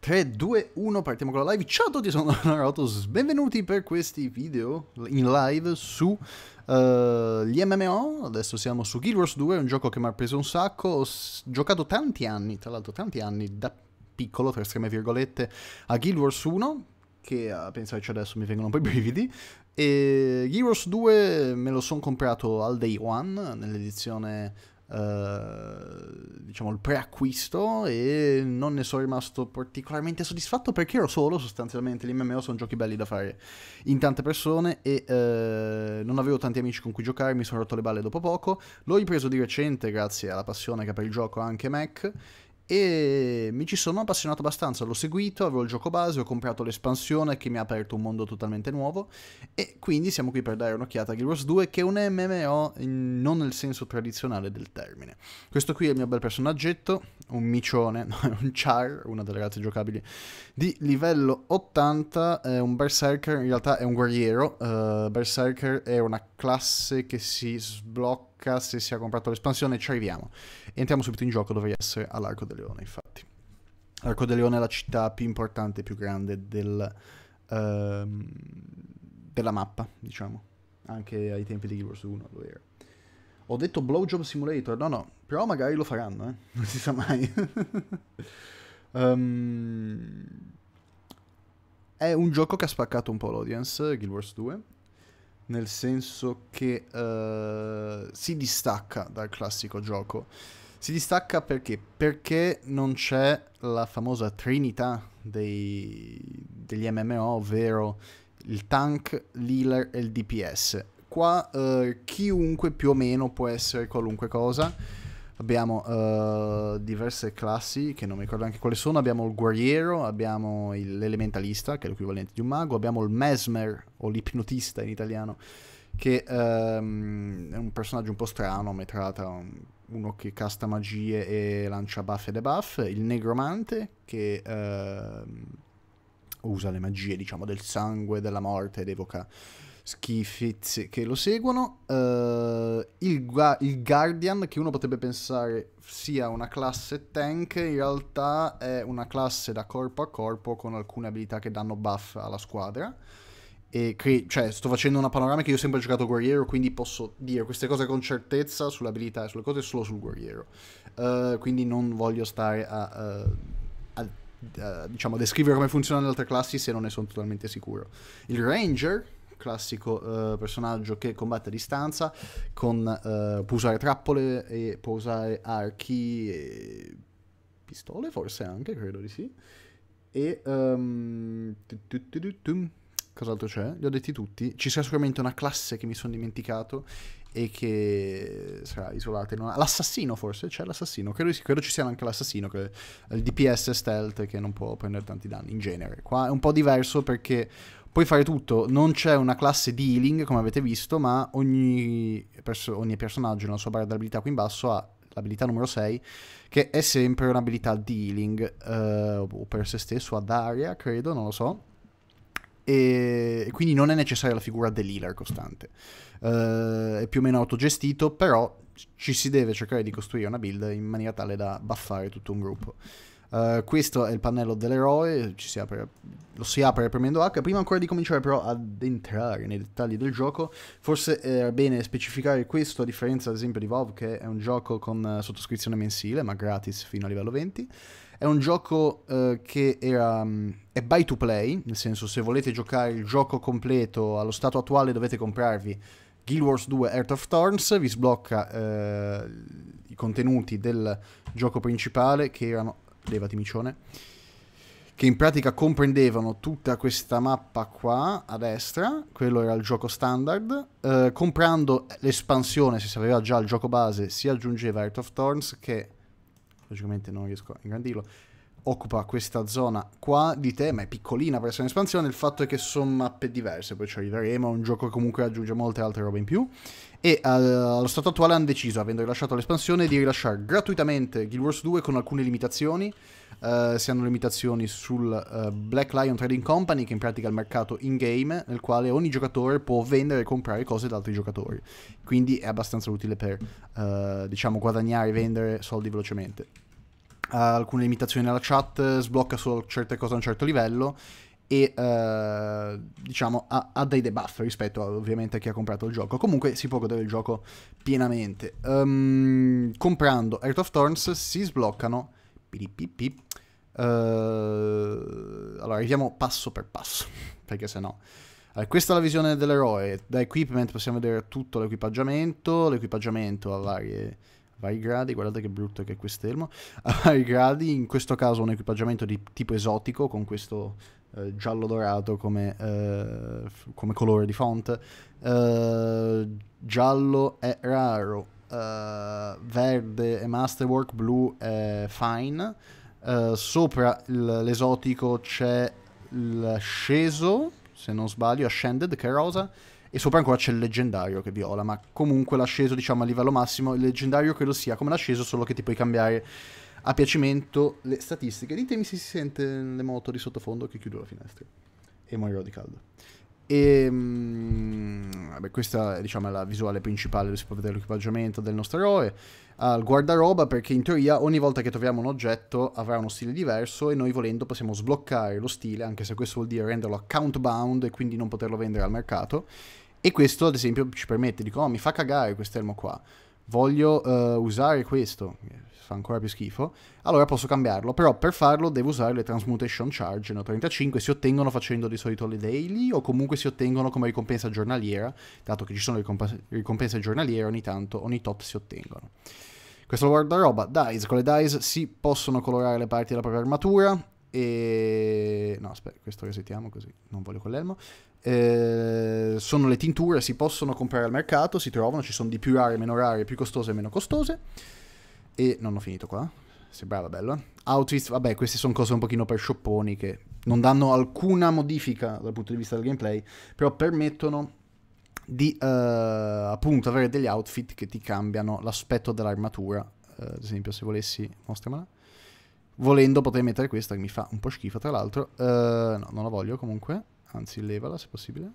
3, 2, 1, partiamo con la live. Ciao a tutti, sono Narotos, benvenuti per questi video in live su uh, gli MMO. Adesso siamo su Guild Wars 2, un gioco che mi ha preso un sacco. Ho giocato tanti anni, tra l'altro tanti anni, da piccolo, tra estreme virgolette, a Guild Wars 1, che a eh, pensarci adesso mi vengono poi i brividi. E Wars 2 me lo sono comprato al day one, nell'edizione eh, diciamo il preacquisto e non ne sono rimasto particolarmente soddisfatto perché ero solo sostanzialmente, gli MMO sono giochi belli da fare in tante persone e eh, non avevo tanti amici con cui giocare, mi sono rotto le balle dopo poco, l'ho ripreso di recente grazie alla passione che ha per il gioco anche Mac e mi ci sono appassionato abbastanza, l'ho seguito, avevo il gioco base, ho comprato l'espansione che mi ha aperto un mondo totalmente nuovo e quindi siamo qui per dare un'occhiata a Heroes 2 che è un MMO non nel senso tradizionale del termine. Questo qui è il mio bel personaggetto, un micione, un char, una delle razze giocabili di livello 80, è un berserker, in realtà è un guerriero, uh, berserker è una classe che si sblocca H se si è comprato l'espansione, ci arriviamo. Entriamo subito in gioco, dovrei essere all'Arco del Leone, infatti. Arco del Leone è la città più importante e più grande del, uh, della mappa, diciamo. Anche ai tempi di Guild Wars 1 lo era. Ho detto Blowjob Simulator, no no, però magari lo faranno, eh? non si sa mai. um, è un gioco che ha spaccato un po' l'audience, Guild Wars 2, nel senso che uh, si distacca dal classico gioco. Si distacca perché? Perché non c'è la famosa trinità dei, degli MMO, ovvero il tank, l'healer e il DPS. Qua uh, chiunque più o meno può essere qualunque cosa Abbiamo uh, diverse classi, che non mi ricordo anche quali sono. Abbiamo il guerriero, abbiamo l'elementalista, che è l'equivalente di un mago. Abbiamo il mesmer, o l'ipnotista in italiano, che um, è un personaggio un po' strano, metà tra uno che casta magie e lancia buff e debuff. Il negromante, che... Uh, usa le magie, diciamo, del sangue, della morte ed evoca schifezze che lo seguono. Uh, il, il, Guardian, che uno potrebbe pensare sia una classe tank, in realtà è una classe da corpo a corpo con alcune abilità che danno buff alla squadra. E che, cioè, sto facendo una panoramica, io ho sempre giocato guerriero, quindi posso dire queste cose con certezza sulle abilità e sulle cose solo sul guerriero. Uh, quindi non voglio stare a... Uh, a diciamo, descrivere come funzionano le altre classi se non ne sono totalmente sicuro. Il Ranger, classico eh, personaggio che combatte a distanza, con, eh, può usare trappole e può usare archi e pistole, forse anche, credo di sì. E... Um, cos'altro c'è? Li ho detti tutti. Ci sarà sicuramente una classe che mi sono dimenticato e che sarà isolata in una... L'assassino forse? C'è l'assassino? Credo, credo, ci sia anche l'assassino, che il DPS stealth che non può prendere tanti danni in genere. Qua è un po' diverso perché Puoi fare tutto, non c'è una classe di healing come avete visto, ma ogni, perso ogni personaggio nella sua barra d'abilità qui in basso ha l'abilità numero 6, che è sempre un'abilità di healing, uh, eh, o per se stesso, ad aria, credo, non lo so. E quindi non è necessaria la figura del healer costante. Uh, è più o meno autogestito, però ci si deve cercare di costruire una build in maniera tale da buffare tutto un gruppo. Eh, questo è il pannello dell'eroe, si apre, lo si apre premendo H. Prima ancora di cominciare però ad entrare nei dettagli del gioco, forse era bene specificare questo a differenza ad esempio di WoW che è un gioco con eh, sottoscrizione mensile ma gratis fino a livello 20. È un gioco uh, che era, um, è buy to play, nel senso se volete giocare il gioco completo allo stato attuale dovete comprarvi Guild Wars 2 Earth of Thorns vi sblocca eh, i contenuti del gioco principale che erano levati micione, che in pratica comprendevano tutta questa mappa qua a destra, quello era il gioco standard, eh, comprando l'espansione, se si aveva già il gioco base, si aggiungeva Earth of Thorns che logicamente non riesco a ingrandirlo, occupa questa zona qua di te, ma è piccolina per essere un'espansione, il fatto è che sono mappe diverse, poi ci arriveremo, è un gioco che comunque aggiunge molte altre robe in più, e uh, allo stato attuale hanno deciso, avendo rilasciato l'espansione, di rilasciare gratuitamente Guild Wars 2 con alcune limitazioni, uh, si hanno limitazioni sul uh, Black Lion Trading Company, che in pratica è il mercato in-game, nel quale ogni giocatore può vendere e comprare cose da altri giocatori, quindi è abbastanza utile per, eh, diciamo, guadagnare e vendere soldi velocemente ha alcune limitazioni nella chat, sblocca solo certe cose a un certo livello e uh, diciamo ha, ha, dei debuff rispetto ovviamente a chi ha comprato il gioco comunque si può godere il gioco pienamente um, comprando Earth of Thorns si sbloccano uh, allora arriviamo passo per passo perché se no allora, eh, questa è la visione dell'eroe da equipment possiamo vedere tutto l'equipaggiamento l'equipaggiamento ha varie vari gradi, guardate che brutto che è quest'elmo. A vari gradi, in questo caso un equipaggiamento di tipo esotico con questo eh, giallo dorato come, eh, come, colore di font. Eh, giallo è raro, eh, verde è masterwork, blu è fine. Eh, sopra l'esotico c'è il sceso, se non sbaglio, ascended che è rosa e sopra ancora c'è il leggendario che viola, ma comunque l'asceso diciamo a livello massimo, il leggendario credo sia come l'asceso solo che ti puoi cambiare a piacimento le statistiche. Ditemi se si sente le moto di sottofondo che chiudo la finestra e morirò di caldo. E ehm, mh, vabbè, questa è diciamo, la visuale principale, si può vedere l'equipaggiamento del nostro eroe, al guardaroba perché in teoria ogni volta che troviamo un oggetto avrà uno stile diverso e noi volendo possiamo sbloccare lo stile, anche se questo vuol dire renderlo account bound e quindi non poterlo vendere al mercato e questo, ad esempio, ci permette, dico, oh, mi fa cagare questo elmo qua, voglio uh, usare questo, fa ancora più schifo, allora posso cambiarlo, però per farlo devo usare le Transmutation Charge, no? 35 si ottengono facendo di solito le daily o comunque si ottengono come ricompensa giornaliera, dato che ci sono ricompense giornaliere ogni tanto, ogni tot si ottengono. Questo guarda roba, dice, con le dice si possono colorare le parti della propria armatura, e... No, aspetta, questo resetiamo così, non voglio quell'elmo Eh, sono le tinture, si possono comprare al mercato, si trovano, ci sono di più rare, meno rare, più costose, e meno costose. E non ho finito qua. Sembrava bello. Outfits, vabbè, queste sono cose un pochino per sciopponi che non danno alcuna modifica dal punto di vista del gameplay, però permettono di uh, appunto avere degli outfit che ti cambiano l'aspetto dell'armatura. Uh, ad esempio, se volessi, mostramela Volendo potrei mettere questa che mi fa un po' schifo tra l'altro. Uh, no, non la voglio comunque. Anzi, levala se possibile.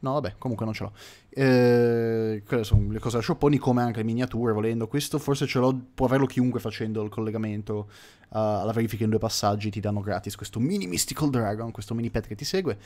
No, vabbè, comunque non ce l'ho. Eh, quelle sono le cose da sciopponi, come anche le miniature, volendo. Questo forse ce l'ho, può averlo chiunque facendo il collegamento uh, alla verifica in due passaggi, ti danno gratis questo mini Mystical Dragon, questo mini pet che ti segue.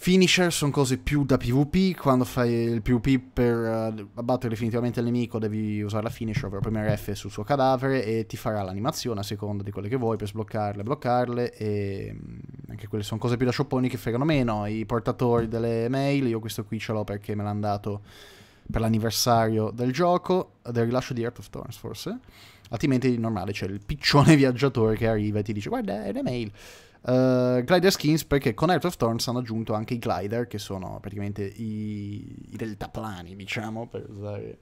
Finisher sono cose più da PvP, quando fai il PvP per uh, abbattere definitivamente il nemico devi usare la finisher, ovvero premere F sul suo cadavere e ti farà l'animazione a seconda di quelle che vuoi per sbloccarle, bloccarle e mm, anche quelle sono cose più da shopponi che fregano meno, i portatori delle mail, io questo qui ce l'ho perché me l'hanno dato per l'anniversario del gioco, del rilascio di Earth of Thorns forse, altrimenti normale c'è il piccione viaggiatore che arriva e ti dice guarda è le mail Uh, glider skins perché con Earth of Thorns hanno aggiunto anche i glider che sono praticamente i, i deltaplani diciamo per usare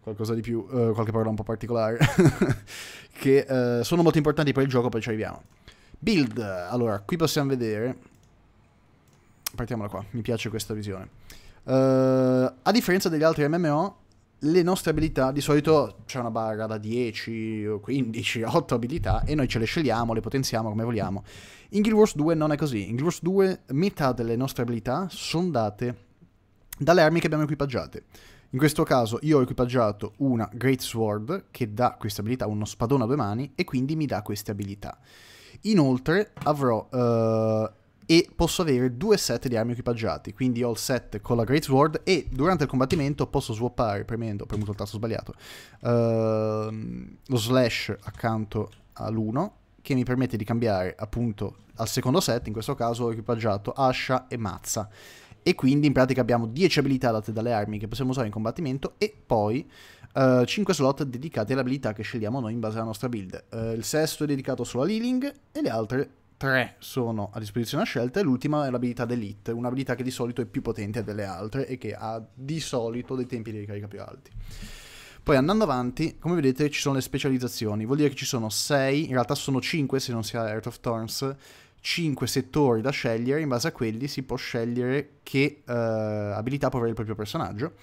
qualcosa di più uh, qualche parola un po' particolare che uh, sono molto importanti per il gioco poi ci arriviamo build allora qui possiamo vedere partiamo da qua mi piace questa visione a differenza degli altri MMO le nostre abilità di solito c'è una barra da 10, 15, 8 abilità e noi ce le scegliamo, le potenziamo come vogliamo. In Guild Wars 2 non è così. In Guild Wars 2 metà delle nostre abilità sono date dalle armi che abbiamo equipaggiate. In questo caso io ho equipaggiato una Great Sword che dà questa abilità, uno spadone a due mani e quindi mi dà queste abilità. Inoltre avrò uh, e posso avere due set di armi equipaggiati, quindi ho il set con la Great Sword e durante il combattimento posso swappare, premendo, ho premuto il tasto sbagliato, uh, lo slash accanto all'1 che mi permette di cambiare appunto al secondo set, in questo caso ho equipaggiato ascia e mazza e quindi in pratica abbiamo 10 abilità date dalle armi che possiamo usare in combattimento e poi uh, eh, 5 slot dedicati alle abilità che scegliamo noi in base alla nostra build. Uh, il sesto è dedicato solo all'healing e le altre tre sono a disposizione a scelta e l'ultima è l'abilità d'elite, un'abilità che di solito è più potente delle altre e che ha di solito dei tempi di ricarica più alti. Poi andando avanti, come vedete ci sono le specializzazioni, vuol dire che ci sono 6, in realtà sono 5 se non si ha Earth of Thorns, 5 settori da scegliere, in base a quelli si può scegliere che uh, abilità può avere il proprio personaggio.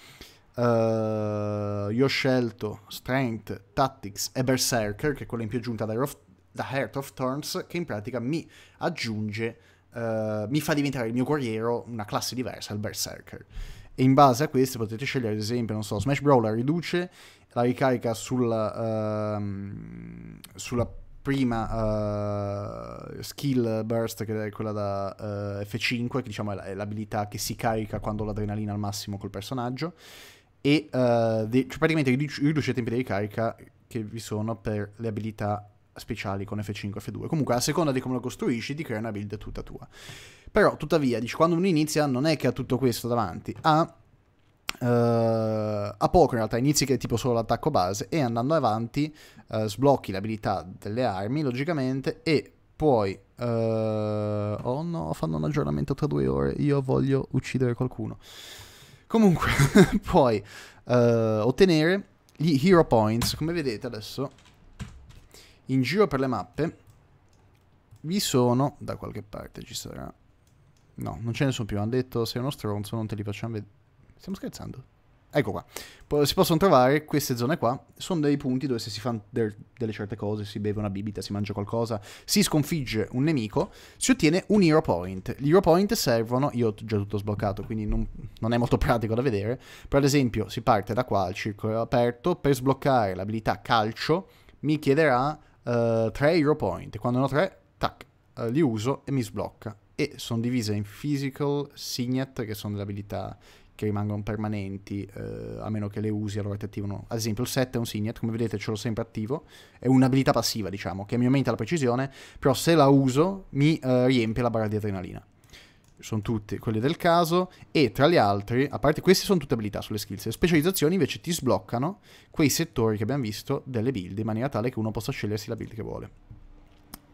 Uh, io ho scelto Strength, Tactics e Berserker, che è quella in più aggiunta da Earth, of The Heart of Thorns, che in pratica mi aggiunge, uh, mi fa diventare il mio guerriero una classe diversa, il Berserker. E in base a queste potete scegliere, ad esempio, non so, Smash Brawler riduce, la ricarica sulla, uh, ehm, sulla prima uh, skill burst, che è quella da uh, eh, F5, che diciamo è l'abilità che si carica quando l'adrenalina al massimo col personaggio, e de- cioè praticamente riduce, riduce i tempi di ricarica che vi sono per le abilità speciali con F5 F2. Comunque, a seconda di come lo costruisci, ti crea una build tutta tua. Però, tuttavia, dici, quando uno inizia, non è che ha tutto questo davanti, ha. Uh, eh, a poco in realtà inizi che tipo solo l'attacco base e andando avanti uh, sblocchi l'abilità delle armi logicamente e poi uh, eh, oh no fanno un aggiornamento tra due ore io voglio uccidere qualcuno comunque puoi ottenere gli hero points come vedete adesso in giro per le mappe vi sono, da qualche parte ci sarà, no, non ce ne sono più, hanno detto sei uno stronzo, non te li facciamo vedere, stiamo scherzando? Ecco qua, si possono trovare queste zone qua, sono dei punti dove se si fanno delle certe cose, si beve una bibita, si mangia qualcosa, si sconfigge un nemico, si ottiene un hero point. Gli hero point servono, io ho già tutto sbloccato, quindi non, non è molto pratico da vedere, per ad esempio si parte da qua al circolo aperto, per sbloccare l'abilità calcio mi chiederà uh, eh, 3 hero point. Quando ne ho 3, tac, uh, li uso e mi sblocca. E sono divise in physical, signet, che sono delle abilità che rimangono permanenti, eh, a meno che le usi, allora ti attivano. Ad esempio il 7 è un signet, come vedete ce l'ho sempre attivo, è un'abilità passiva diciamo, che mi aumenta la precisione, però se la uso mi eh, riempie la barra di adrenalina sono tutte quelle del caso e tra gli altri, a parte queste sono tutte abilità sulle skills, le specializzazioni invece ti sbloccano quei settori che abbiamo visto delle build in maniera tale che uno possa scegliersi la build che vuole.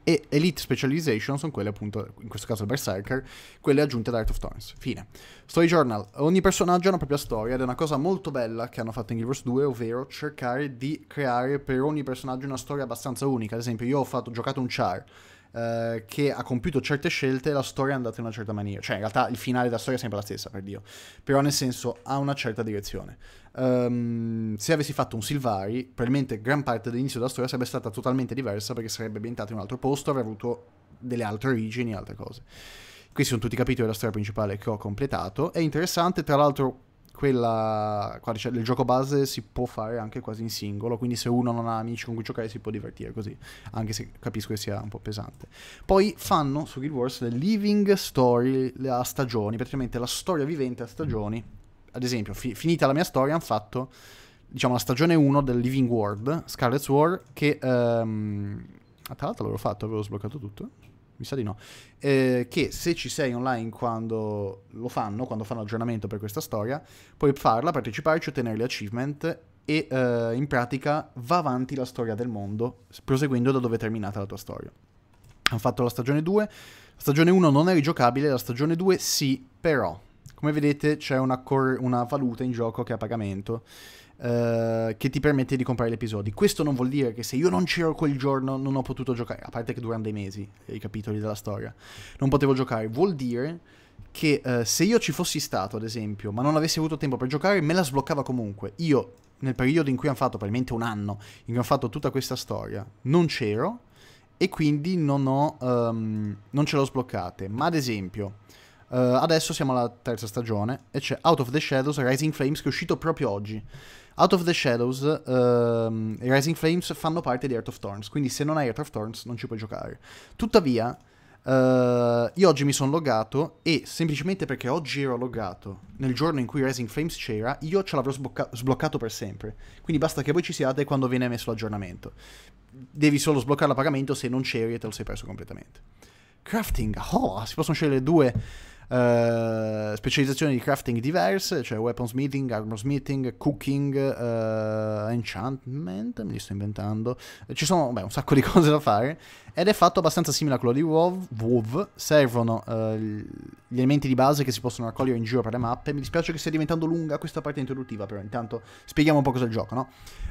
E Elite Specialization sono quelle appunto, in questo caso il Berserker, quelle aggiunte da Art of Thorns. Fine. Story Journal. Ogni personaggio ha una propria storia ed è una cosa molto bella che hanno fatto in Guild 2, ovvero cercare di creare per ogni personaggio una storia abbastanza unica. Ad esempio io ho, fatto, ho giocato un Char, eh, che ha compiuto certe scelte, la storia è andata in una certa maniera. Cioè, in realtà il finale della storia è sempre la stessa, per Dio. Però nel senso ha una certa direzione. Um, se avessi fatto un Silvari, probabilmente gran parte dell'inizio della storia sarebbe stata totalmente diversa perché sarebbe ambientato in un altro posto, avrebbe avuto delle altre origini, e altre cose. Questi sono tutti i capitoli della storia principale che ho completato. È interessante, tra l'altro quella, qua, cioè, il gioco base si può fare anche quasi in singolo, quindi se uno non ha amici con cui giocare si può divertire così, anche se capisco che sia un po' pesante. Poi fanno su Guild Wars le living story a stagioni, praticamente la storia vivente a stagioni. Ad esempio, fi- finita la mia storia, hanno fatto diciamo la stagione 1 del Living World, Scarlet's War, che... Um, tra l'altro l'avevo fatto, avevo sbloccato tutto mi sa di no, eh, che se ci sei online quando lo fanno, quando fanno aggiornamento per questa storia, puoi farla, parteciparci, ottenere le achievement e eh, in pratica va avanti la storia del mondo, proseguendo da dove è terminata la tua storia. Hanno fatto la stagione 2, la stagione 1 non è rigiocabile, la stagione 2 sì, però, come vedete c'è una, una valuta in gioco che è a pagamento eh, che ti permette di comprare gli episodi. Questo non vuol dire che se io non c'ero quel giorno non ho potuto giocare, a parte che durano dei mesi eh, i capitoli della storia, non potevo giocare. Vuol dire che uh, se io ci fossi stato, ad esempio, ma non avessi avuto tempo per giocare, me la sbloccava comunque. Io, nel periodo in cui hanno fatto, probabilmente un anno, in cui hanno fatto tutta questa storia, non c'ero e quindi non, ho, um, non ce l'ho sbloccate. Ma ad esempio... Uh, adesso siamo alla terza stagione e c'è Out of the Shadows Rising Flames che è uscito proprio oggi. Out of the Shadows uh, ehm, e Rising Flames fanno parte di Earth of Thorns, quindi se non hai Earth of Thorns non ci puoi giocare. Tuttavia, Uh, io oggi mi sono loggato e semplicemente perché oggi ero loggato nel giorno in cui Rising Flames c'era, io ce l'avrò sbocca- sbloccato per sempre. Quindi basta che voi ci siate quando viene messo l'aggiornamento. Devi solo sbloccare la pagamento se non c'eri e te lo sei perso completamente. Crafting, oh, si possono scegliere due eh, specializzazioni di crafting diverse, cioè weapon smithing, armor smithing, cooking, uh, enchantment, me li sto inventando. Eh, ci sono beh, un sacco di cose da fare ed è fatto abbastanza simile a quello di WoW. WoW. Servono uh, gli elementi di base che si possono raccogliere in giro per le mappe. Mi dispiace che stia diventando lunga questa parte introduttiva, però intanto spieghiamo un po' cosa il gioco,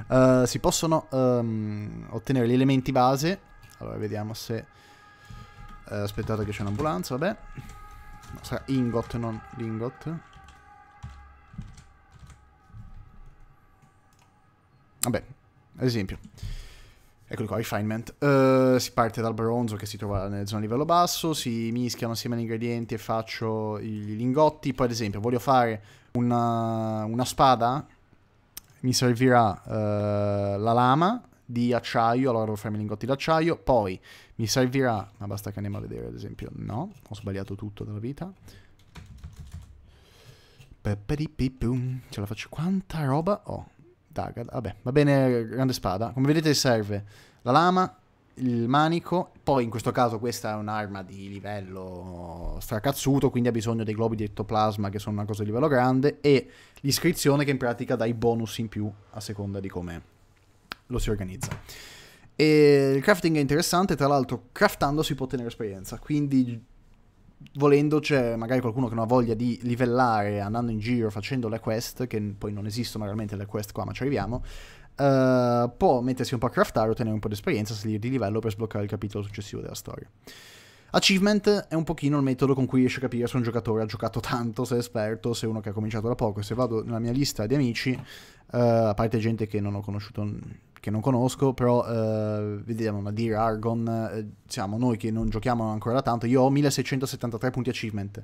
no? si possono um, ottenere gli elementi base. Allora, vediamo se... aspettate che c'è un'ambulanza, vabbè. No, sarà ingot, non lingot. Vabbè, ad esempio. Eccoli qua, refinement. Uh, si parte dal bronzo che si trova nelle zone a livello basso, si mischiano assieme agli ingredienti e faccio i lingotti. Poi ad esempio voglio fare una, una spada, mi servirà uh, la lama, di acciaio, allora devo farmi lingotti d'acciaio, poi mi servirà, ma basta che andiamo a vedere ad esempio, no, ho sbagliato tutto della vita. Ce la faccio, quanta roba? Oh, daga, vabbè, va bene, grande spada, come vedete serve la lama, il manico, poi in questo caso questa è un'arma di livello stracazzuto, quindi ha bisogno dei globi di ectoplasma che sono una cosa di livello grande e l'iscrizione che in pratica dà i bonus in più a seconda di come lo si organizza. E il crafting è interessante, tra l'altro craftando si può ottenere esperienza, quindi volendo c'è magari qualcuno che non ha voglia di livellare andando in giro facendo le quest, che poi non esistono realmente le quest qua, ma ci arriviamo, uh, può mettersi un po' a craftare, ottenere un po' di esperienza, salire di livello per sbloccare il capitolo successivo della storia. Achievement è un pochino il metodo con cui riesci a capire se un giocatore ha giocato tanto, se è esperto, se è uno che ha cominciato da poco. Se vado nella mia lista di amici, uh, a parte gente che non ho conosciuto che non conosco, però eh, vediamo Nadir, Argon, eh, siamo noi che non giochiamo ancora da tanto, io ho 1673 punti achievement,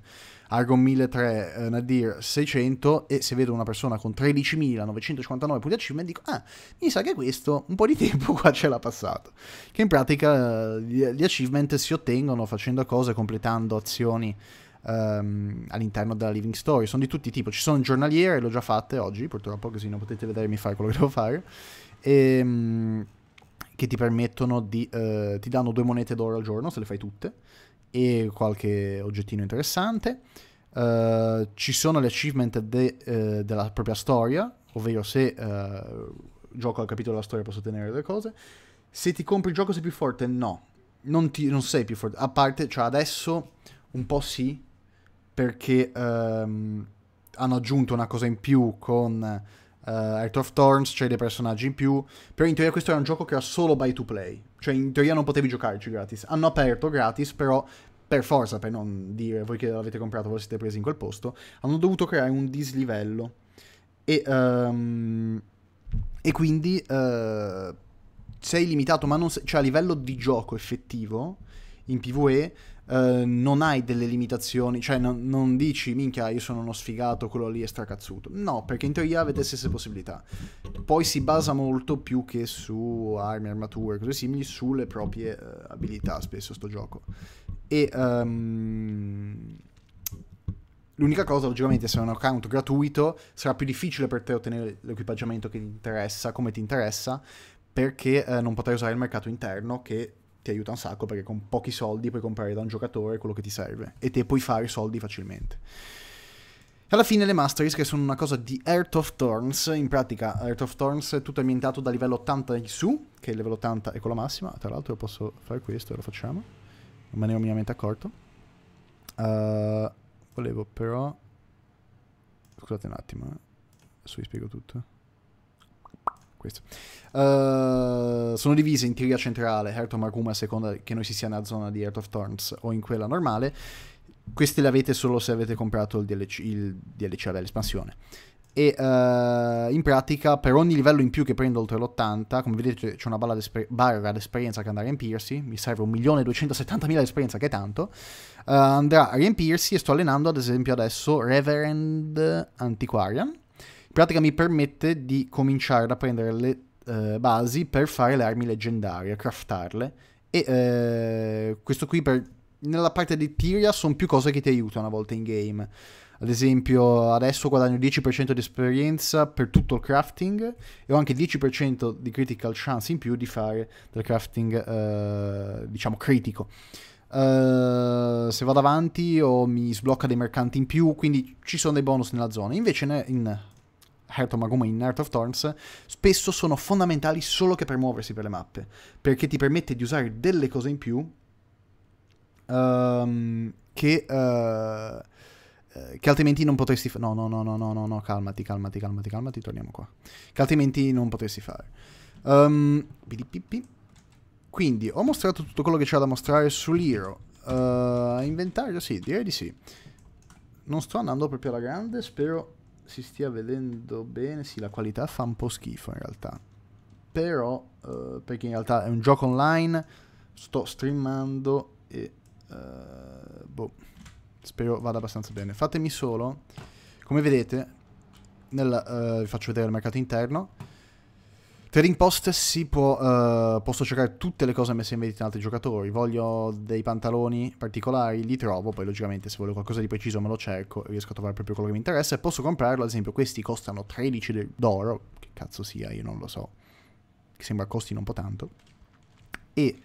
Argon 1300, eh, Nadir 600 e se vedo una persona con 13.959 punti achievement dico ah, mi sa che questo un po' di tempo qua ce l'ha passato, che in pratica eh, gli achievement si ottengono facendo cose, completando azioni ehm, all'interno della Living Story. Sono di tutti i tipi, ci sono giornaliere, l'ho già fatte oggi, purtroppo così non potete vedermi fare quello che devo fare e, ehm, che ti permettono di... Eh, ti danno due monete d'oro al giorno se le fai tutte e qualche oggettino interessante. Uh, ci sono le achievement de, uh, della propria storia, ovvero se uh, gioco al capitolo della storia posso ottenere delle cose. Se ti compri il gioco sei più forte? No, non, ti, non sei più forte. A parte, cioè adesso un po' sì, perché um, hanno aggiunto una cosa in più con uh, eh, Earth of Thorns, c'è dei personaggi in più, però in teoria questo era un gioco che era solo buy to play, cioè in teoria non potevi giocarci gratis. Hanno aperto gratis, però per forza, per non dire voi che l'avete comprato, voi siete presi in quel posto, hanno dovuto creare un dislivello. E, um, e quindi uh, sei limitato, ma non sei, cioè a livello di gioco effettivo in PvE eh, non hai delle limitazioni, cioè non, non, dici minchia io sono uno sfigato, quello lì è stracazzuto. No, perché in teoria avete le stesse possibilità. Poi si basa molto più che su armi, armature, cose simili, sulle proprie eh, abilità spesso sto gioco. E... Um, L'unica cosa, logicamente, se è un account gratuito, sarà più difficile per te ottenere l'equipaggiamento che ti interessa, come ti interessa, perché eh, non potrai usare il mercato interno che ti aiuta un sacco perché con pochi soldi puoi comprare da un giocatore quello che ti serve e te puoi fare soldi facilmente. Alla fine le Masteries, che sono una cosa di Earth of Thorns, in pratica Earth of Thorns è tutto ambientato da livello 80 in su, che il livello 80 è quello massimo, tra l'altro posso fare questo e lo facciamo, non me ne ho minimamente accorto. Uh, volevo però... Scusate un attimo, eh, adesso vi spiego tutto. Uh, sono divise in teoria centrale, Heart of Makuma, a seconda che noi si sia nella zona di Heart of Thorns o in quella normale. Queste le avete solo se avete comprato il DLC, il DLC vabbè, E uh, in pratica, per ogni livello in più che prendo oltre l'80, come vedete, c'è una barra d'esperienza che andrà a riempirsi. Mi serve 1.270.000 di esperienza, che è tanto. Uh, andrà a riempirsi e sto allenando, ad esempio, adesso Reverend Antiquarian pratica mi permette di cominciare a prendere le eh, basi per fare le armi leggendarie, craftarle. E eh, questo qui per, nella parte di Tyria sono più cose che ti aiutano una volta in game. Ad esempio, adesso guadagno 10% di esperienza per tutto il crafting e ho anche 10% di critical chance in più di fare del crafting, eh, diciamo, critico. Uh, se vado avanti o mi sblocca dei mercanti in più, quindi ci sono dei bonus nella zona. Invece in Heart of Maguma in Heart of Thorns, spesso sono fondamentali solo che per muoversi per le mappe, perché ti permette di usare delle cose in più um, che, uh, che, altrimenti non potresti fare. No, no, no, no, no, no, no, calmati, calmati, calmati, calmati, torniamo qua. Che altrimenti non potresti fare. Um, quindi ho mostrato tutto quello che c'era da mostrare su Liro. Uh, inventario, sì, direi di sì. Non sto andando proprio alla grande, spero si stia vedendo bene, sì, la qualità fa un po' schifo in realtà. Però, uh, perché in realtà è un gioco online, sto streamando e... Uh, boh, spero vada abbastanza bene. Fatemi solo, come vedete, nel, uh, vi faccio vedere il mercato interno per impost si può, uh, posso cercare tutte le cose messe in vendita in altri giocatori. Voglio dei pantaloni particolari, li trovo. Poi, logicamente, se voglio qualcosa di preciso me lo cerco riesco a trovare proprio quello che mi interessa. E posso comprarlo. Ad esempio, questi costano 13 d'oro. Che cazzo sia, io non lo so. Che sembra costino un po' tanto. E.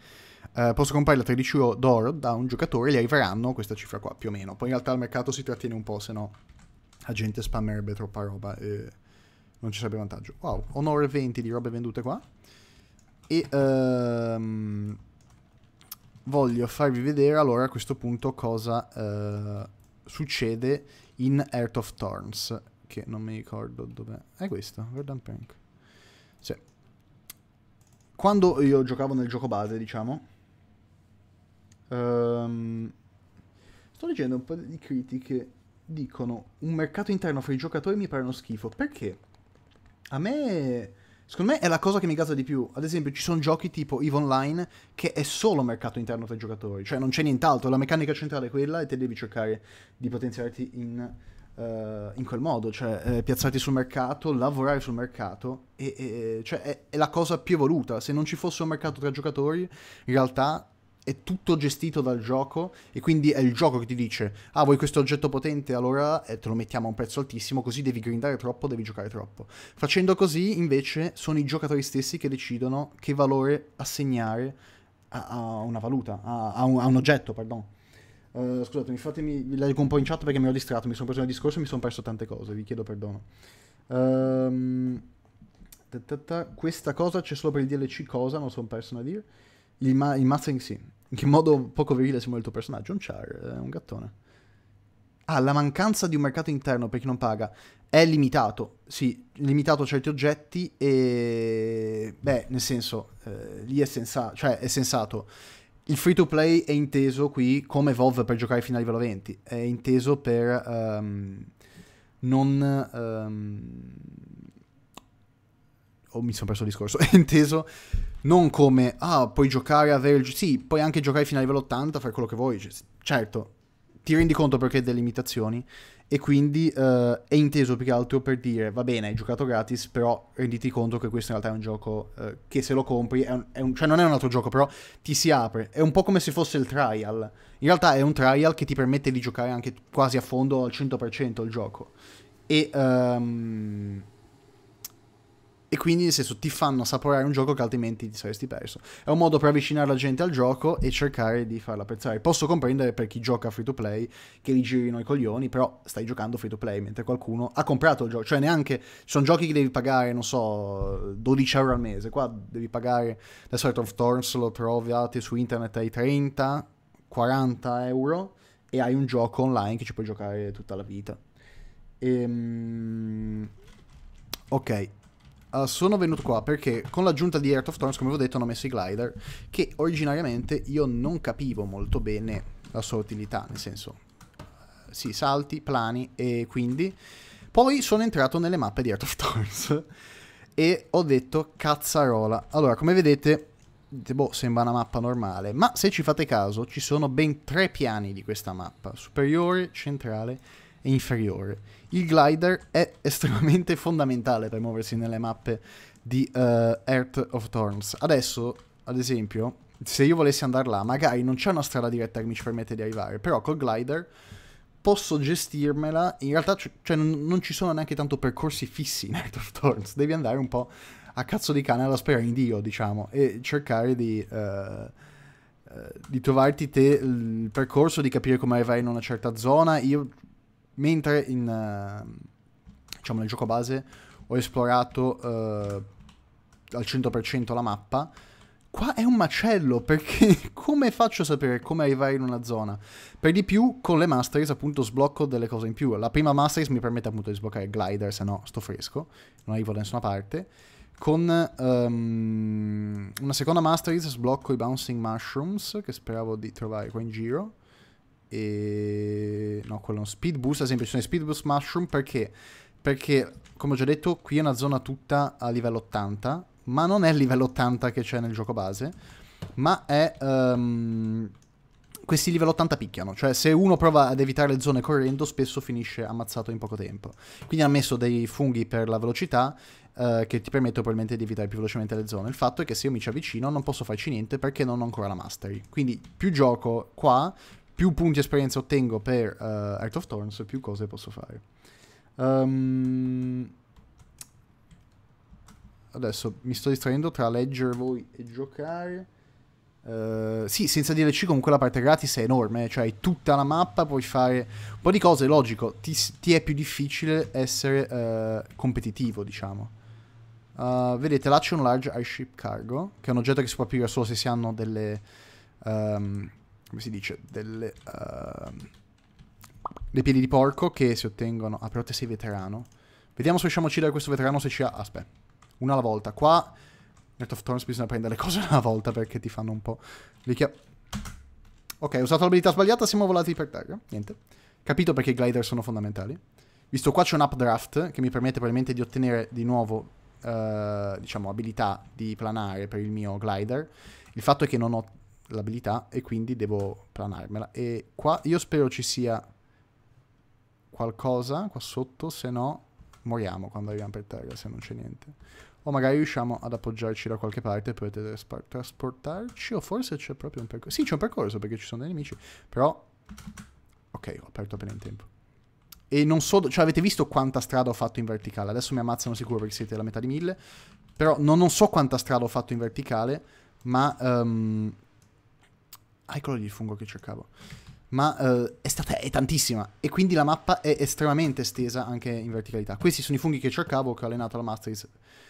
Uh, posso comprarli a 13 d'oro da un giocatore e gli arriveranno questa cifra qua più o meno. Poi in realtà il mercato si trattiene un po', se no la gente spammerebbe troppa roba. E non ci sarebbe vantaggio. Wow, onore 20 di robe vendute qua. E um, voglio farvi vedere allora a questo punto cosa uh, succede in Earth of Thorns. Che non mi ricordo dov'è. È questo, Verdant Prank. Sì. Quando io giocavo nel gioco base, diciamo... Um, sto leggendo un po' di critiche. Dicono, un mercato interno fra i giocatori mi pare uno schifo. Perché? a me... Secondo me è la cosa che mi gasa di più. Ad esempio, ci sono giochi tipo EVE Online che è solo mercato interno tra i giocatori, cioè non c'è nient'altro, la meccanica centrale è quella e te devi cercare di potenziarti in, uh, in quel modo, cioè eh, piazzarti sul mercato, lavorare sul mercato, e, e, cioè, è, è, la cosa più evoluta. Se non ci fosse un mercato tra giocatori, in realtà è tutto gestito dal gioco e quindi è il gioco che ti dice ah vuoi questo oggetto potente allora eh, te lo mettiamo a un prezzo altissimo così devi grindare troppo, devi giocare troppo. Facendo così invece sono i giocatori stessi che decidono che valore assegnare a, a una valuta, a, a, un, a un, oggetto, pardon. Uh, scusatemi, fatemi, leggo un po' in chat perché mi ho distratto, mi sono preso nel discorso e mi sono perso tante cose, vi chiedo perdono. Um, questa cosa c'è solo per il DLC cosa, non sono perso a dire. Il, ma- il Mustang sì. In che modo poco virile si muove il tuo personaggio? Un char, è eh, un gattone. Ah, la mancanza di un mercato interno per chi non paga è limitato, sì, limitato a certi oggetti e... Beh, nel senso, eh, lì è, sensa- cioè, è sensato. Il free to play è inteso qui come Evolve per giocare fino a livello 20, è inteso per um, non... Um... Oh, mi sono perso il discorso, è inteso non come, ah, puoi giocare, avere il... Sì, puoi anche giocare fino a livello 80, fare quello che vuoi. Cioè, certo, ti rendi conto perché hai delle limitazioni e quindi eh, è inteso più che altro per dire, va bene, hai giocato gratis, però renditi conto che questo in realtà è un gioco eh, che se lo compri, è un, è un, cioè non è un altro gioco, però ti si apre. È un po' come se fosse il trial. In realtà è un trial che ti permette di giocare anche quasi a fondo al 100% il gioco. E... Um, e quindi nel senso ti fanno assaporare un gioco che altrimenti ti saresti perso. È un modo per avvicinare la gente al gioco e cercare di farla apprezzare. Posso comprendere per chi gioca free to play che li girino i coglioni, però stai giocando free to play mentre qualcuno ha comprato il gioco, cioè neanche ci sono giochi che devi pagare, non so, 12 euro al mese, qua devi pagare adesso Art of Thorns lo trovate su internet ai 30 40 euro e hai un gioco online che ci puoi giocare tutta la vita. Ehm... ok, Uh, sono venuto qua perché con l'aggiunta di Earth of Thorns, come vi ho detto, hanno messo i glider che originariamente io non capivo molto bene la sua utilità, nel senso, uh, sì, salti, plani e quindi... Poi sono entrato nelle mappe di Earth of Thorns e ho detto cazzarola. Allora, come vedete, dite, boh, sembra una mappa normale, ma se ci fate caso ci sono ben tre piani di questa mappa, superiore, centrale inferiore. Il glider è estremamente fondamentale per muoversi nelle mappe di uh, Earth of Thorns. Adesso, ad esempio, se io volessi andare là, magari non c'è una strada diretta che mi ci permette di arrivare, però col glider posso gestirmela. In realtà, cioè, non ci sono neanche tanto percorsi fissi in Earth of Thorns, devi andare un po' a cazzo di cane alla spera in Dio, diciamo, e cercare di... Uh, di trovarti te il percorso, di capire come arrivare in una certa zona. Io Mentre in, eh, diciamo nel gioco base ho esplorato uh, al 100% la mappa, qua è un macello perché come faccio a sapere come arrivare in una zona? Per di più con le masteries appunto sblocco delle cose in più. La prima masteries mi permette appunto di sbloccare glider, se no sto fresco, non arrivo da nessuna parte. Con um, una seconda masteries sblocco i bouncing mushrooms che speravo di trovare qua in giro e... No, quello speed boost, ad esempio ci sono i speed boost mushroom perché? Perché, come ho già detto, qui è una zona tutta a livello 80, ma non è il livello 80 che c'è nel gioco base, ma è... Um, questi livello 80 picchiano, cioè se uno prova ad evitare le zone correndo spesso finisce ammazzato in poco tempo. Quindi hanno messo dei funghi per la velocità eh, che ti permettono probabilmente di evitare più velocemente le zone. Il fatto è che se io mi ci avvicino non posso farci niente perché non ho ancora la mastery. Quindi più gioco qua, più punti esperienza ottengo per uh, Art of Thorns, più cose posso fare. Um, adesso mi sto distraendo tra leggere voi e giocare. Uh, sì, senza DLC comunque la parte gratis è enorme, eh, cioè hai tutta la mappa, puoi fare un po' di cose, logico, ti, ti è più difficile essere uh, competitivo, diciamo. Uh, vedete, là c'è un large airship cargo, che è un oggetto che si può aprire solo se si hanno delle... Um, come si dice, delle, uh, dei piedi di porco che si ottengono... Ah, però te sei veterano. Vediamo se riusciamo a uccidere questo veterano se ci ha... Ah, aspetta, una alla volta. Qua, Net of Thorns bisogna prendere le cose una alla volta perché ti fanno un po'... Licchia... Ok, ho usato l'abilità sbagliata, siamo volati per terra. Niente. Capito perché i glider sono fondamentali. Visto qua c'è un updraft che mi permette probabilmente di ottenere di nuovo Uh, diciamo, abilità di planare per il mio glider. Il fatto è che non ho l'abilità e quindi devo planarmela. E qua io spero ci sia qualcosa qua sotto, se no moriamo quando arriviamo per terra, se non c'è niente. O magari riusciamo ad appoggiarci da qualche parte per trasportarci, o forse c'è proprio un percorso. Sì, c'è un percorso perché ci sono dei nemici, però... Ok, ho aperto appena in tempo. E non so, cioè avete visto quanta strada ho fatto in verticale? Adesso mi ammazzano sicuro perché siete alla metà di mille. Però non, non so quanta strada ho fatto in verticale, ma... Um, Ah, eccolo lì il fungo che cercavo. Ma uh, è stata è tantissima e quindi la mappa è estremamente estesa anche in verticalità. Questi sono i funghi che cercavo che ho allenato la Masteries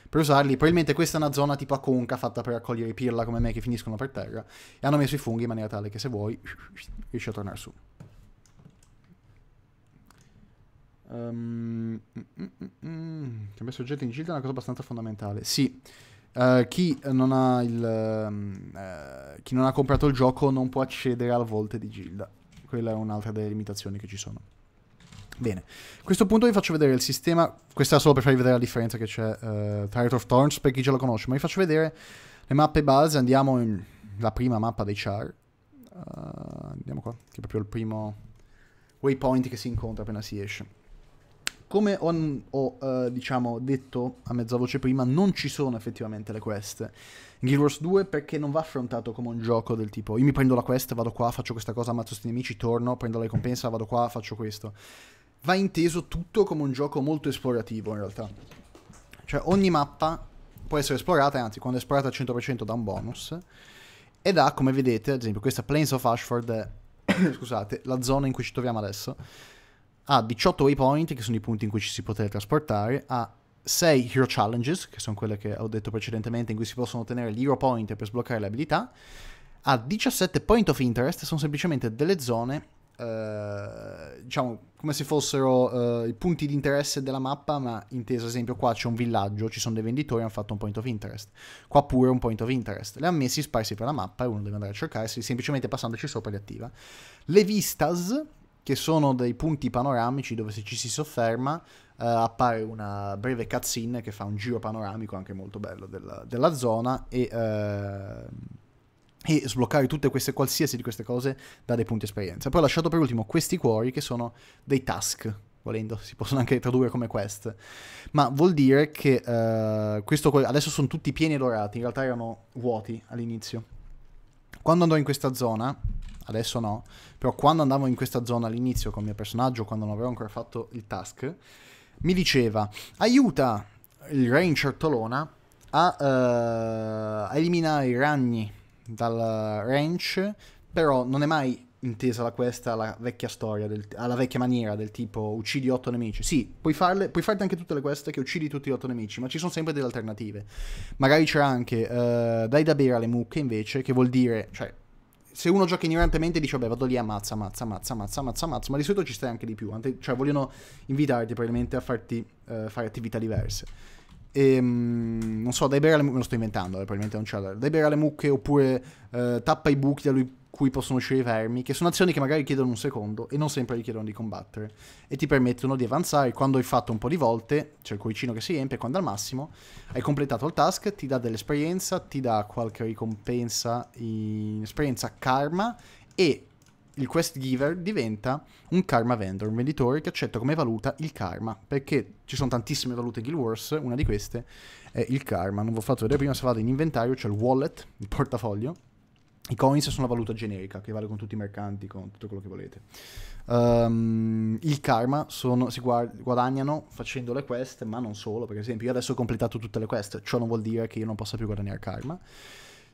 per usarli. Probabilmente questa è una zona tipo a conca fatta per raccogliere pirla come me che finiscono per terra e hanno messo i funghi in maniera tale che se vuoi riesci a tornare su. Um, mm, mm, mm. mm. Cambiare soggetto in gilda è una cosa abbastanza fondamentale. Sì. Uh, chi, non ha il, uh, chi non ha comprato il gioco non può accedere al volte di Gilda. Quella è un'altra delle limitazioni che ci sono. Bene, a questo punto vi faccio vedere il sistema. Questa è solo per farvi vedere la differenza che c'è uh, tra Art of Thorns per chi già lo conosce, ma vi faccio vedere le mappe base. Andiamo nella prima mappa dei Char. Uh, andiamo qua, che è proprio il primo waypoint che si incontra appena si esce come ho, ho eh, diciamo, detto a mezza voce prima, non ci sono effettivamente le quest. In Guild Wars 2 perché non va affrontato come un gioco del tipo io mi prendo la quest, vado qua, faccio questa cosa, ammazzo questi nemici, torno, prendo la ricompensa, vado qua, faccio questo. Va inteso tutto come un gioco molto esplorativo in realtà. Cioè ogni mappa può essere esplorata, anzi quando è esplorata al 100% dà un bonus. Ed ha, come vedete, ad esempio questa Plains of Ashford, è, scusate, la zona in cui ci troviamo adesso ha 18 waypoint, che sono i punti in cui ci si può teletrasportare, ha 6 Hero Challenges, che sono quelle che ho detto precedentemente, in cui si possono ottenere gli Hero Point per sbloccare le abilità, ha 17 Point of Interest, sono semplicemente delle zone, eh, diciamo, come se fossero eh, i punti di interesse della mappa, ma inteso, ad esempio, qua c'è un villaggio, ci sono dei venditori, hanno fatto un Point of Interest. Qua pure un Point of Interest. Li hanno messi sparsi per la mappa e uno deve andare a cercarsi, semplicemente passandoci sopra li attiva. Le Vistas che sono dei punti panoramici dove se ci si sofferma Uh, appare una breve cutscene che fa un giro panoramico anche molto bello della, della zona e, uh, e, sbloccare tutte queste qualsiasi di queste cose dà dei punti esperienza. Poi ho lasciato per ultimo questi cuori che sono dei task. Volendo, si possono anche tradurre come quest. Ma vuol dire che uh, questo adesso sono tutti pieni e dorati. In realtà erano vuoti all'inizio. Quando andrò in questa zona, adesso no, però quando andavo in questa zona all'inizio con il mio personaggio, quando non avevo ancora fatto il task, mi diceva aiuta il ranger Tolona a, uh, a eliminare i ragni dal ranch, però non è mai intesa la questa alla vecchia storia, del, alla vecchia maniera del tipo uccidi otto nemici. Sì, puoi, farle, puoi farti anche tutte le queste che uccidi tutti gli otto nemici, ma ci sono sempre delle alternative. Magari c'è anche uh, dai da bere alle mucche invece, che vuol dire, cioè se uno gioca ignorantemente dice vabbè vado lì ammazza, ammazza, ammazza, ammazza, ammazza, ammazza, ma di solito ci stai anche di più, cioè vogliono invitarti probabilmente a farti uh, fare attività diverse. E, um, non so, dai bere alle mucche, me lo sto inventando, eh, probabilmente non c'è, dai bere alle mucche oppure uh, tappa i buchi da lui cui possono uscire i vermi, che sono azioni che magari chiedono un secondo e non sempre richiedono di combattere, e ti permettono di avanzare quando hai fatto un po' di volte, c'è il cuoricino che si riempie, quando al massimo hai completato il task, ti dà dell'esperienza, ti dà qualche ricompensa in esperienza karma e il quest giver diventa un karma vendor, un venditore che accetta come valuta il karma, perché ci sono tantissime valute in Guild Wars, una di queste è il karma, non vi ho fatto vedere prima, se vado in inventario c'è il wallet, il portafoglio, i coins sono la valuta generica che vale con tutti i mercanti, con tutto quello che volete. Um, il karma sono, si guad- guadagnano facendo le quest, ma non solo. Per esempio, io adesso ho completato tutte le quest, ciò non vuol dire che io non possa più guadagnare karma.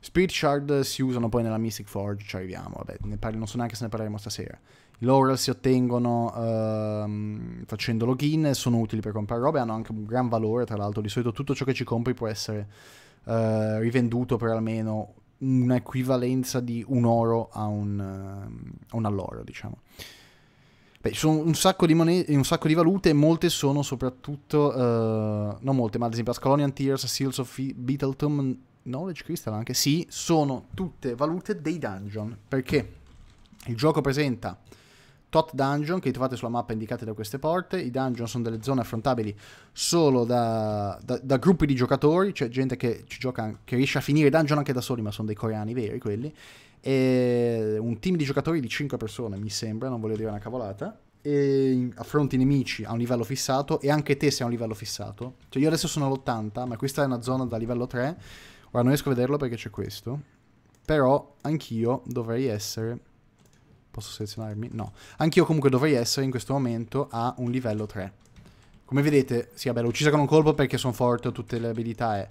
Spirit Shard si usano poi nella Mystic Forge, ci arriviamo, vabbè, parli, non so neanche se ne parleremo stasera. I Laurel si ottengono uh, facendo login, sono utili per comprare robe, hanno anche un gran valore, tra l'altro di solito tutto ciò che ci compri può essere uh, rivenduto per almeno un'equivalenza di un oro a un, eh, un alloro, diciamo. Beh, ci sono un sacco di, monete, un sacco di valute, molte sono soprattutto, uh, non molte, ma ad esempio Ascalonian Tears, Seals of Beetletum, Knowledge Crystal anche, sì, sono tutte valute dei dungeon, perché il gioco presenta tot dungeon che trovate sulla mappa indicata da queste porte. I dungeon sono delle zone affrontabili solo da, da, da gruppi di giocatori, cioè gente che ci gioca, che riesce a finire dungeon anche da soli, ma sono dei coreani veri quelli. E un team di giocatori di 5 persone, mi sembra, non voglio dire una cavolata. E affronti i nemici a un livello fissato e anche te sei a un livello fissato. Cioè io adesso sono all'80, ma questa è una zona da livello 3. Ora non riesco a vederlo perché c'è questo. Però anch'io dovrei essere Posso selezionarmi? No. Anch'io comunque dovrei essere in questo momento a un livello 3. Come vedete, sì, vabbè, l'ho uccisa con un colpo perché sono forte, ho tutte le abilità e... Eh.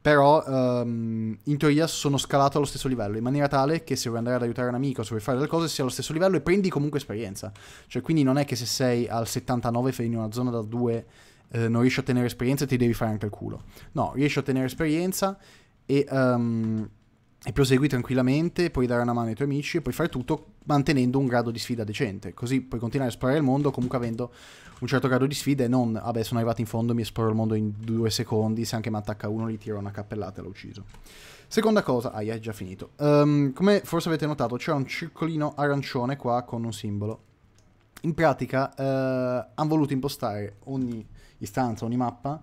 Però, um, in teoria, sono scalato allo stesso livello, in maniera tale che se vuoi andare ad aiutare un amico, se vuoi fare delle cose, sia allo stesso livello e prendi comunque esperienza. Cioè, quindi non è che se sei al 79 e fai in una zona da 2 eh, non riesci a ottenere esperienza e ti devi fare anche il culo. No, riesci a ottenere esperienza e... Um, e prosegui tranquillamente, puoi dare una mano ai tuoi amici e puoi fare tutto mantenendo un grado di sfida decente. Così puoi continuare a esplorare il mondo comunque avendo un certo grado di sfida e non, vabbè, sono arrivato in fondo, mi esploro il mondo in due secondi, se anche mi attacca uno gli tiro una cappellata e l'ho ucciso. Seconda cosa, ah, è già finito. Um, come forse avete notato c'è un circolino arancione qua con un simbolo. In pratica uh, eh, hanno voluto impostare ogni istanza, ogni mappa,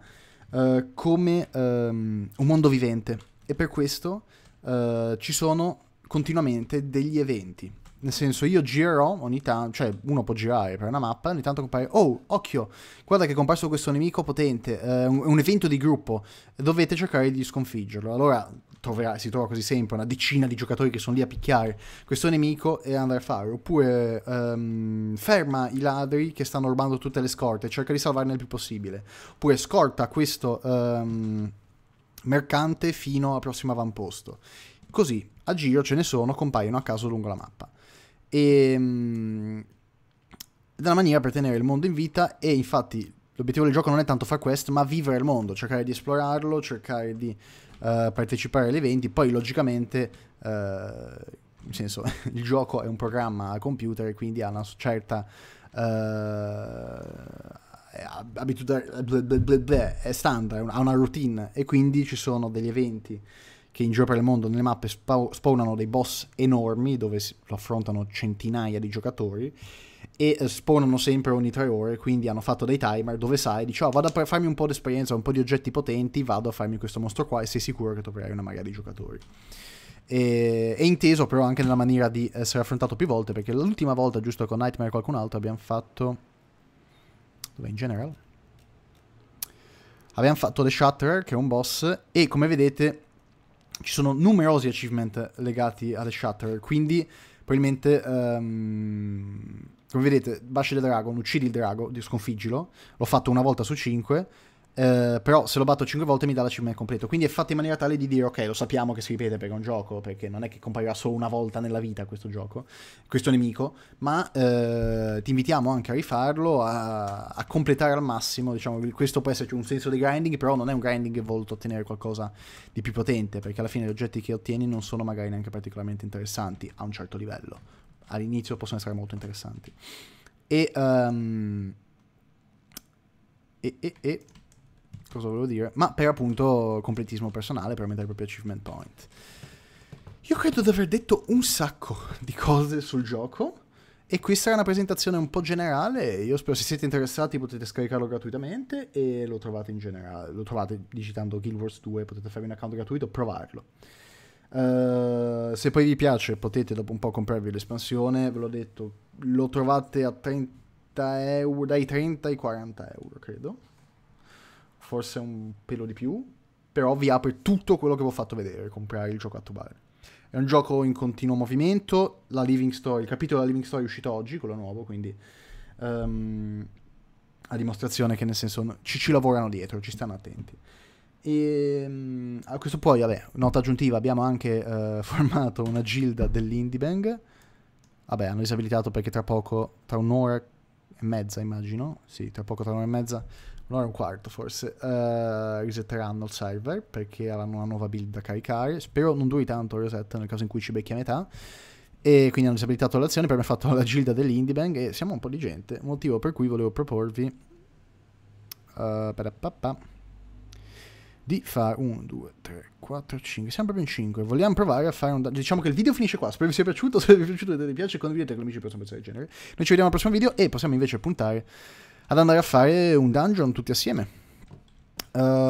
uh, come um, un mondo vivente. E per questo eh, ci sono continuamente degli eventi. Nel senso, io girerò ogni tanto, cioè uno può girare per una mappa, ogni tanto compare, oh, occhio, guarda che è comparso questo nemico potente, è eh, un, un, evento di gruppo, dovete cercare di sconfiggerlo. Allora troverà, si trova così sempre una decina di giocatori che sono lì a picchiare questo nemico e andare a fare. Oppure ehm, ferma i ladri che stanno rubando tutte le scorte, cerca di salvarne il più possibile. Oppure scorta questo... Ehm, mercante fino al prossimo avamposto. Così a giro ce ne sono, compaiono a caso lungo la mappa. E, um, è una maniera per tenere il mondo in vita e infatti l'obiettivo del gioco non è tanto far quest, ma vivere il mondo, cercare di esplorarlo, cercare di uh, partecipare agli eventi, poi logicamente... Uh, nel senso, il gioco è un programma a computer e quindi ha una certa uh, eh, abitudine, è standard, ha una routine e quindi ci sono degli eventi che in giro per il mondo nelle mappe spawnano dei boss enormi dove lo affrontano centinaia di giocatori e eh, spawnano sempre ogni tre ore, quindi hanno fatto dei timer dove sai, dici oh, vado a farmi un po' di esperienza, un po' di oggetti potenti, vado a farmi questo mostro qua e sei sicuro che troverai una marea di giocatori. E, è inteso però anche nella maniera di essere affrontato più volte, perché l'ultima volta, giusto con Nightmare e qualcun altro, abbiamo fatto in general. Abbiamo fatto The Shatterer, che è un boss, e come vedete ci sono numerosi achievement legati a The Shatterer, quindi probabilmente... Um, come vedete, Bash del Dragon, uccidi il drago, sconfiggilo, l'ho fatto una volta su cinque, eh, però se lo batto 5 volte mi dà l'achievement completo, quindi è fatto in maniera tale di dire ok, lo sappiamo che si ripete perché è un gioco, perché non è che comparirà solo una volta nella vita questo gioco, questo nemico, ma eh, ti invitiamo anche a rifarlo, a, a, completare al massimo, diciamo, questo può esserci un senso di grinding, però non è un grinding volto a ottenere qualcosa di più potente, perché alla fine gli oggetti che ottieni non sono magari neanche particolarmente interessanti a un certo livello, all'inizio possono essere molto interessanti. E, um, e, e, e cosa volevo dire, ma per appunto completismo personale, per aumentare i propri achievement point. Io credo di aver detto un sacco di cose sul gioco. E questa sarà una presentazione un po' generale, io spero se siete interessati potete scaricarlo gratuitamente e lo trovate in generale, lo trovate digitando Guild Wars 2, potete farvi un account gratuito e provarlo. Uh, se poi vi piace potete dopo un po' comprarvi l'espansione, ve l'ho detto, lo trovate a 30 euro, dai 30 ai 40 euro credo forse un pelo di più, però vi apre tutto quello che vi ho fatto vedere, comprare il gioco a tubare. È un gioco in continuo movimento, la Living Story, il capitolo della Living Story è uscito oggi, quello nuovo, quindi um, a dimostrazione che nel senso ci, ci lavorano dietro, ci stanno attenti. E ehm, a questo poi, vabbè, nota aggiuntiva, abbiamo anche uh, formato una gilda dell'Indibang. Vabbè, hanno disabilitato perché tra poco, tra un'ora e mezza immagino, sì, tra poco tra un'ora e mezza un'ora e un quarto forse, uh, risetteranno il server perché avranno una nuova build da caricare. Spero non duri tanto il reset nel caso in cui ci becchi a metà. E quindi hanno disabilitato l'azione per aver fatto la gilda dell'Indiebang e siamo un po' di gente, motivo per cui volevo proporvi uh, di fare 1, 2, 3, 4, 5, siamo proprio in 5, vogliamo provare a fare un... diciamo che il video finisce qua, spero vi sia piaciuto, se vi è piaciuto vedete mi piace, condividete con gli amici per sempre del genere, noi ci vediamo al prossimo video e possiamo invece puntare ad andare a fare un dungeon tutti assieme. Uh,